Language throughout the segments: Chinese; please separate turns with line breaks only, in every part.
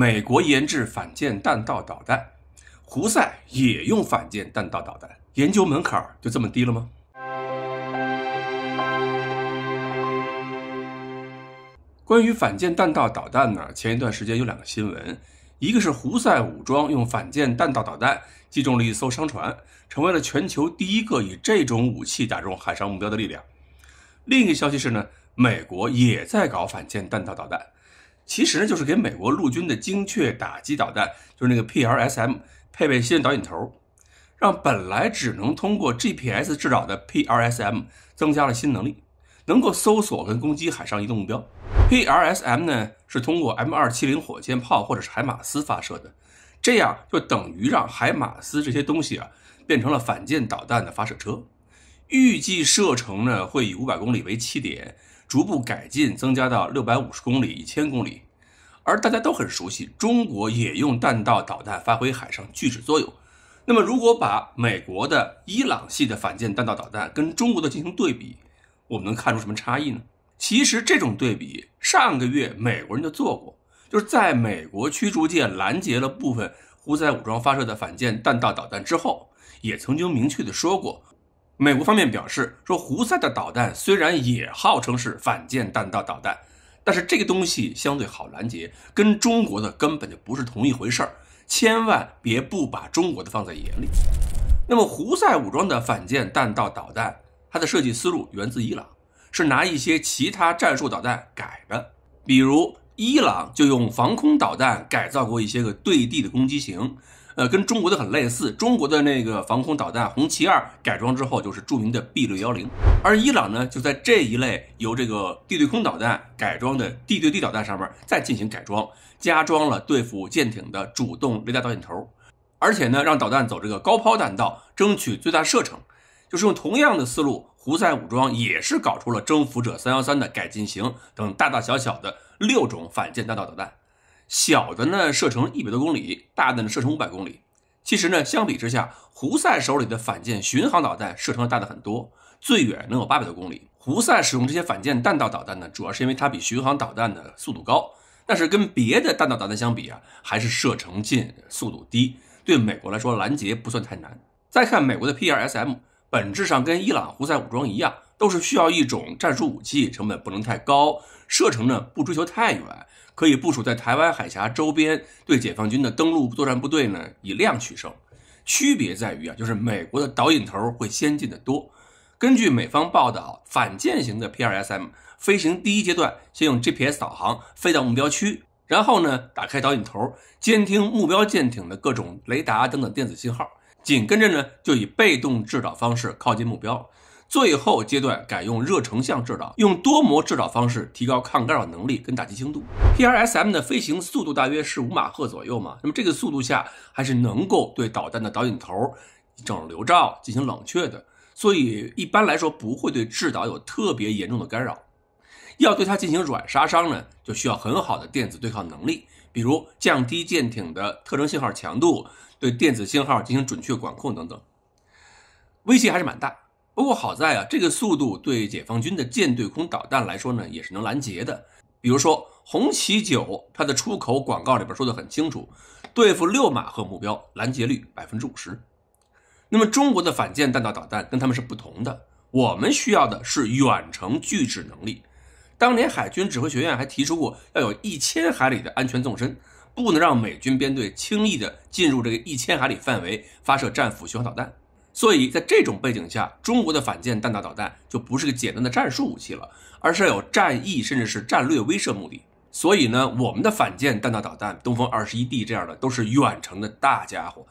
美国研制反舰弹道导弹，胡塞也用反舰弹道导弹，研究门槛就这么低了吗？关于反舰弹道导弹呢，前一段时间有两个新闻，一个是胡塞武装用反舰弹道导弹击中了一艘商船，成为了全球第一个以这种武器打中海上目标的力量。另一个消息是呢，美国也在搞反舰弹道导弹。其实呢，就是给美国陆军的精确打击导弹，就是那个 PLSM，配备新导引头，让本来只能通过 GPS 制导的 PLSM 增加了新能力，能够搜索跟攻击海上移动目标。PLSM 呢是通过 M270 火箭炮或者是海马斯发射的，这样就等于让海马斯这些东西啊变成了反舰导弹的发射车。预计射程呢会以五百公里为起点。逐步改进，增加到六百五十公里、一千公里。而大家都很熟悉，中国也用弹道导弹发挥海上拒止作用。那么，如果把美国的伊朗系的反舰弹道导弹跟中国的进行对比，我们能看出什么差异呢？其实，这种对比上个月美国人就做过，就是在美国驱逐舰拦截了部分胡塞武装发射的反舰弹道导弹之后，也曾经明确的说过。美国方面表示说，胡塞的导弹虽然也号称是反舰弹道导弹，但是这个东西相对好拦截，跟中国的根本就不是同一回事儿，千万别不把中国的放在眼里。那么，胡塞武装的反舰弹道导弹，它的设计思路源自伊朗，是拿一些其他战术导弹改的，比如伊朗就用防空导弹改造过一些个对地的攻击型。呃，跟中国的很类似，中国的那个防空导弹红旗二改装之后就是著名的 B 六幺零，而伊朗呢就在这一类由这个地对空导弹改装的地对地导弹上面再进行改装，加装了对付舰艇的主动雷达导引头，而且呢让导弹走这个高抛弹道，争取最大射程，就是用同样的思路，胡塞武装也是搞出了征服者三幺三的改进型等大大小小的六种反舰弹道导弹。小的呢，射程一百多公里；大的呢，射程五百公里。其实呢，相比之下，胡塞手里的反舰巡航导弹射程要大的很多，最远能有八百多公里。胡塞使用这些反舰弹道导弹呢，主要是因为它比巡航导弹的速度高，但是跟别的弹道导弹相比啊，还是射程近、速度低，对美国来说拦截不算太难。再看美国的 P R S M，本质上跟伊朗胡塞武装一样。都是需要一种战术武器，成本不能太高，射程呢不追求太远，可以部署在台湾海峡周边，对解放军的登陆作战部队呢以量取胜。区别在于啊，就是美国的导引头会先进的多。根据美方报道，反舰型的 p r s m 飞行第一阶段先用 GPS 导航飞到目标区，然后呢打开导引头，监听目标舰艇的各种雷达等等电子信号，紧跟着呢就以被动制导方式靠近目标。最后阶段改用热成像制导，用多模制导方式提高抗干扰能力跟打击精度。P R S M 的飞行速度大约是五马赫左右嘛，那么这个速度下还是能够对导弹的导引头、整流罩进行冷却的，所以一般来说不会对制导有特别严重的干扰。要对它进行软杀伤呢，就需要很好的电子对抗能力，比如降低舰艇的特征信号强度，对电子信号进行准确管控等等，威胁还是蛮大。不过好在啊，这个速度对解放军的舰对空导弹来说呢，也是能拦截的。比如说红旗九，它的出口广告里边说的很清楚，对付六马赫目标拦截率百分之五十。那么中国的反舰弹道导弹跟他们是不同的，我们需要的是远程拒止能力。当年海军指挥学院还提出过，要有一千海里的安全纵深，不能让美军编队轻易的进入这个一千海里范围发射战斧巡航导弹。所以在这种背景下，中国的反舰弹道导弹就不是个简单的战术武器了，而是要有战役甚至是战略威慑目的。所以呢，我们的反舰弹道导弹东风二十一 D 这样的都是远程的大家伙，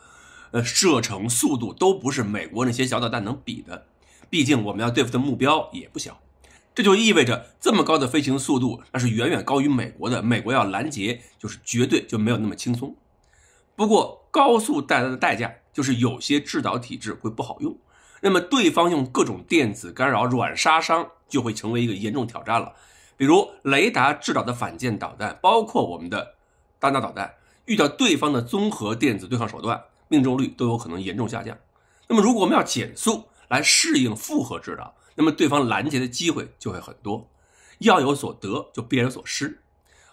呃，射程、速度都不是美国那些小导弹能比的。毕竟我们要对付的目标也不小，这就意味着这么高的飞行速度，那是远远高于美国的。美国要拦截，就是绝对就没有那么轻松。不过高速带来的代价。就是有些制导体制会不好用，那么对方用各种电子干扰、软杀伤就会成为一个严重挑战了。比如雷达制导的反舰导弹，包括我们的弹道导弹，遇到对方的综合电子对抗手段，命中率都有可能严重下降。那么如果我们要减速来适应复合制导，那么对方拦截的机会就会很多。要有所得，就必然所失。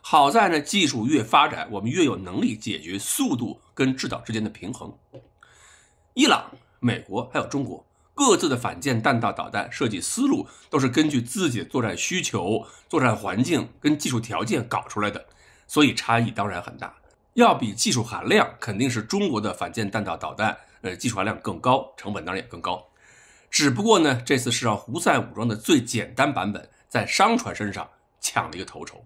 好在呢，技术越发展，我们越有能力解决速度跟制导之间的平衡。伊朗、美国还有中国各自的反舰弹道导弹设计思路都是根据自己的作战需求、作战环境跟技术条件搞出来的，所以差异当然很大。要比技术含量，肯定是中国的反舰弹道导弹，呃，技术含量更高，成本当然也更高。只不过呢，这次是让胡塞武装的最简单版本在商船身上抢了一个头筹。